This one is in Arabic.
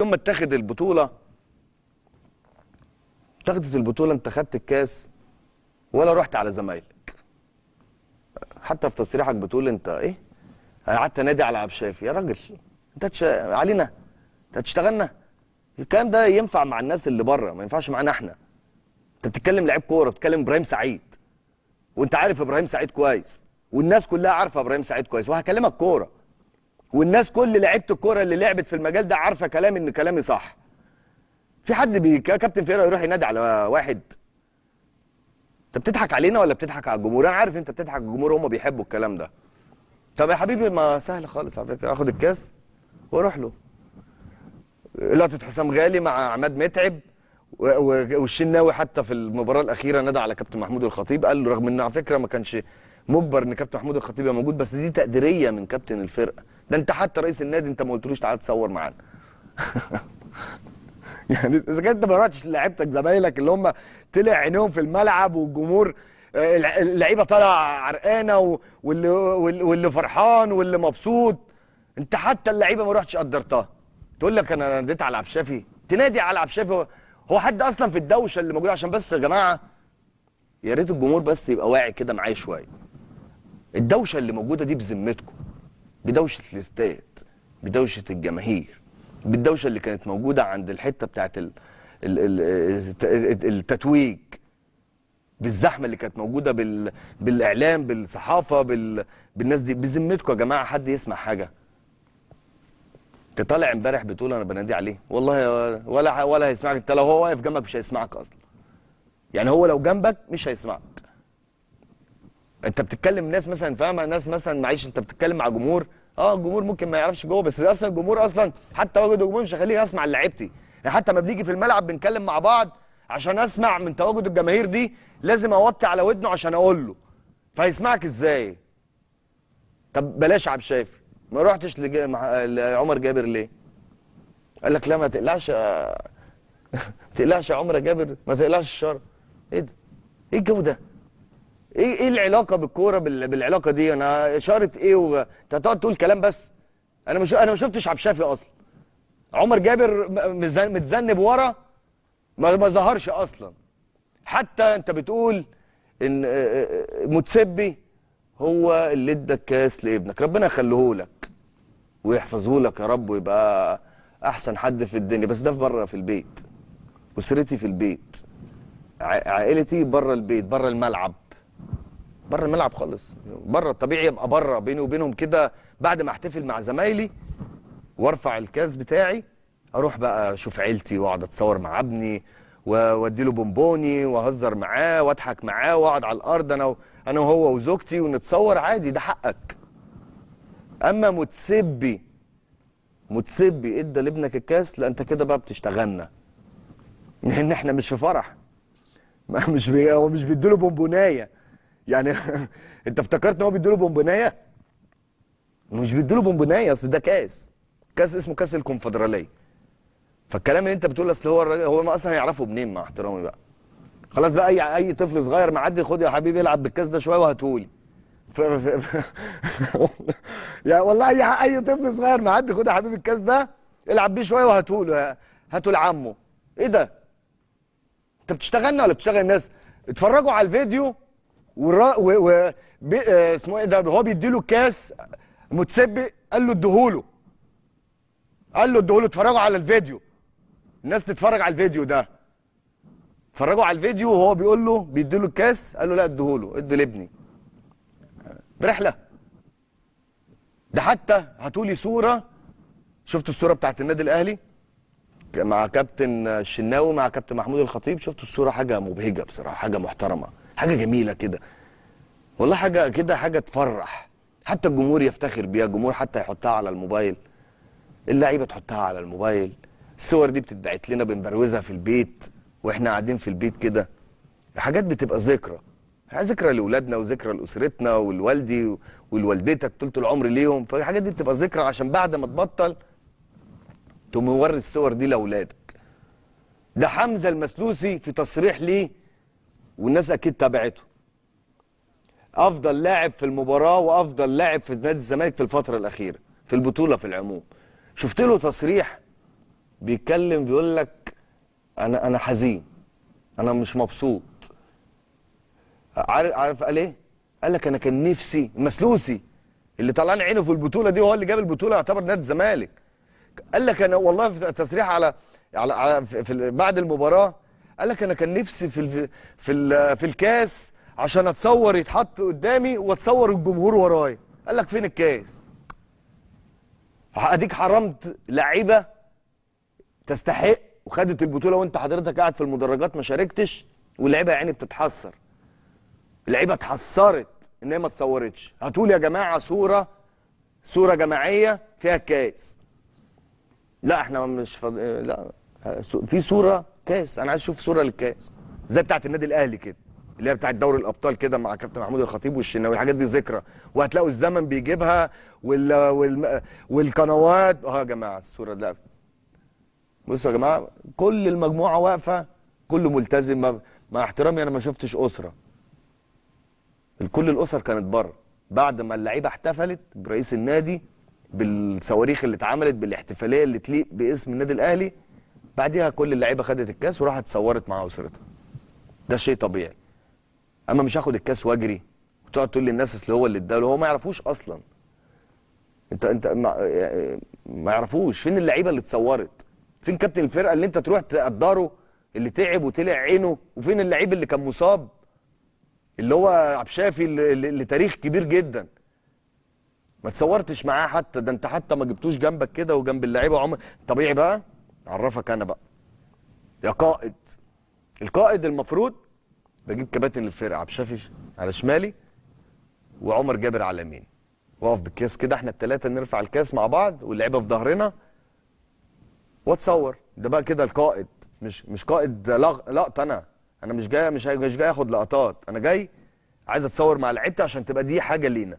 يوم ما اتخذ البطوله اتخذت البطوله انت خدت الكاس ولا رحت على زمايلك حتى في تصريحك بتقول انت ايه انا قعدت نادي على عبد الشافي يا راجل انت تش... علينا انت هتشتغلنا الكلام ده ينفع مع الناس اللي بره ما ينفعش معانا احنا انت بتتكلم لعيب كوره بتتكلم ابراهيم سعيد وانت عارف ابراهيم سعيد كويس والناس كلها عارفه ابراهيم سعيد كويس وهكلمك كوره والناس كل لعيبه الكوره اللي لعبت في المجال ده عارفه كلامي ان كلامي صح في حد بي... كابتن فيرا يروح ينادي على واحد انت بتضحك علينا ولا بتضحك على الجمهور انا عارف انت بتضحك على الجمهور هم بيحبوا الكلام ده طب يا حبيبي ما سهل خالص على فكره اخد الكاس واروح له لقطه حسام غالي مع عماد متعب والشناوي حتى في المباراه الاخيره نادى على كابتن محمود الخطيب قال له رغم ان على فكره ما كانش مجبر ان كابتن محمود الخطيب يبقى موجود بس دي تقديريه من كابتن الفرقه ده انت حتى رئيس النادي انت ما قلتلوش تعالى تصور معانا يعني اذا كنت ما رحتش لعيبتك زمايلك اللي هم طلع عينيهم في الملعب والجمهور آه، اللعيبه طالعه عرقانه واللي واللي فرحان واللي مبسوط انت حتى اللعيبه ما رحتش قدرتها تقول لك انا ناديت على عبد الشافي تنادي على عبد الشافي هو حد اصلا في الدوشه اللي موجوده عشان بس يا جماعه يا ريت الجمهور بس يبقى واعي كده معايا شويه الدوشه اللي موجوده دي بذمتكم بدوشه الاستاد بدوشه الجماهير بالدوشه اللي كانت موجوده عند الحته بتاعت التتويج بالزحمه اللي كانت موجوده بال... بالاعلام بالصحافه بال... بالناس دي بذمتكم يا جماعه حد يسمع حاجه تطلع امبارح بتقول انا بنادي عليه والله ولا ولا هيسمعك انت لو هو واقف جنبك مش هيسمعك اصلا يعني هو لو جنبك مش هيسمعك انت بتتكلم ناس مثلا فاهمه ناس مثلا معيش انت بتتكلم مع جمهور اه الجمهور ممكن ما يعرفش جوه بس اصلا الجمهور اصلا حتى تواجد الجمهور مش هيخليني اسمع لعيبتي يعني حتى ما بنيجي في الملعب بنتكلم مع بعض عشان اسمع من تواجد الجماهير دي لازم اوطي على ودنه عشان اقول له فهيسمعك ازاي طب بلاش عبد شافي ما رحتش لج... مع... لعمر جابر ليه قال لك لا ما تقلقش آه، ما تقلقش يا عمر جابر ما تقلقش الشر ايه ده ايه الجو ده ايه ايه العلاقه بالكوره بالعلاقه دي انا اشاره ايه انت و... هتقعد تقول كلام بس انا مش انا ما شفتش عبد الشافي اصلا عمر جابر متذنب ورا ما, ما ظهرش اصلا حتى انت بتقول ان آه، آه، متسبي هو اللي ادى الكاس لابنك ربنا يخليه لك ويحفظه لك يا رب ويبقى احسن حد في الدنيا بس ده في بره في البيت اسرتي في البيت عائلتي بره البيت بره الملعب بره الملعب خالص بره الطبيعي ابقى بره بيني وبينهم كده بعد ما احتفل مع زمايلي وارفع الكاس بتاعي اروح بقى اشوف عيلتي واقعد اتصور مع ابني وادي له بونبوني واهزر معاه واضحك معاه واقعد على الارض انا انا وهو وزوجتي ونتصور عادي ده حقك اما متسبي متسبي ادى لابنك الكاس لا انت كده بقى بتشتغلنا لان احنا مش في فرح ما مش بي... هو مش له بونبونايه يعني انت افتكرت ان هو بيديله بونبونايه مش بيديله بونبونايه اصل ده كاس كاس اسمه كاس الكونفدراليه فالكلام اللي انت بتقول اصل هو الراجل هو ما اصلا هيعرفه منين مع احترامي بقى خلاص بقى اي اي طفل صغير معدي خد يا حبيبي العب بالكاس ده شويه وهاتهولي ف... ف... والله اي اي طفل صغير معدي خد يا حبيبي الكاس ده العب بيه شويه وهاتهوله هاته لعمه ايه ده انت بتشتغلنا ولا بتشتغل الناس اتفرجوا على الفيديو والرا و, و... ب... آه، اسمه ايه ده هو بيديله الكاس متسبق قال له اديهوله قال له اديهوله اتفرجوا على الفيديو الناس تتفرج على الفيديو ده اتفرجوا على الفيديو وهو بيقول له بيديله الكاس قال له لا اديهوله ادي لابني برحله ده حتى لي صوره شفتوا الصوره بتاعت النادي الاهلي مع كابتن الشناوي مع كابتن محمود الخطيب شفتوا الصوره حاجه مبهجه بصراحه حاجه محترمه حاجه جميله كده والله حاجه كده حاجه تفرح حتى الجمهور يفتخر بيها الجمهور حتى يحطها على الموبايل اللعيبه تحطها على الموبايل الصور دي بتتبعت لنا بنبروزها في البيت واحنا قاعدين في البيت كده حاجات بتبقى ذكرى ذكرى لاولادنا وذكرى لاسرتنا والوالدي والوالدتك طول العمر ليهم فالحاجات دي بتبقى ذكرى عشان بعد ما تبطل تقوم الصور دي لاولادك ده حمزه المسلوسي في تصريح ليه والناس اكيد تابعته افضل لاعب في المباراه وافضل لاعب في نادي الزمالك في الفتره الاخيره في البطوله في العموم شفت له تصريح بيتكلم بيقول لك انا انا حزين انا مش مبسوط عارف عارف قال ايه قال لك انا كان نفسي مسلوسي اللي طلعنا عينه في البطوله دي هو اللي جاب البطوله يعتبر نادي الزمالك قال لك انا والله في تصريح على على, على في بعد المباراه قال لك انا كان نفسي في في في الكاس عشان اتصور يتحط قدامي واتصور الجمهور ورايا قال لك فين الكاس اديك حرمت لعيبه تستحق وخدت البطوله وانت حضرتك قاعد في المدرجات ما شاركتش واللعيبه يا عيني بتتحسر اللعيبه اتحسرت ان هي ما اتصورتش هتقول يا جماعه صوره صوره جماعيه فيها الكاس لا احنا مش فض... لا في صوره كاس انا عايز اشوف صوره للكاس زي بتاعه النادي الاهلي كده اللي هي بتاعه دوري الابطال كده مع كابتن محمود الخطيب والشناوي الحاجات دي ذكرى وهتلاقوا الزمن بيجيبها وال... وال... والقنوات اه يا جماعه الصوره ده بصوا يا جماعه كل المجموعه واقفه كله ملتزم مع, مع احترامي انا ما شفتش اسره كل الاسر كانت بره بعد ما اللعيبه احتفلت برئيس النادي بالصواريخ اللي اتعملت بالاحتفاليه اللي تليق باسم النادي الاهلي بعديها كل اللعيبه خدت الكاس وراحت اتصورت مع اسرتها ده شيء طبيعي اما مش هاخد الكاس واجري وتقعد تقول للناس اصل هو اللي اداله هو ما يعرفوش اصلا انت انت ما, ما يعرفوش فين اللعيبه اللي اتصورت فين كابتن الفرقه اللي انت تروح تقدره اللي تعب وطلع عينه وفين اللعيب اللي كان مصاب اللي هو عبد الشافي اللي تاريخ كبير جدا ما تصورتش معاه حتى ده انت حتى ما جبتوش جنبك كده وجنب اللعيبه عمر طبيعي بقى عرفك انا بقى يا قائد القائد المفروض بجيب كباتن الفرقه عبد الشافي على شمالي وعمر جابر على يمين واقف بالكاس كده احنا الثلاثه نرفع الكاس مع بعض واللعيبه في ظهرنا واتصور ده بقى كده القائد مش مش قائد لغ... لقطه انا انا مش جاي مش جاي مش جاي اخد لقطات انا جاي عايز اتصور مع لعيبتي عشان تبقى دي حاجه لينا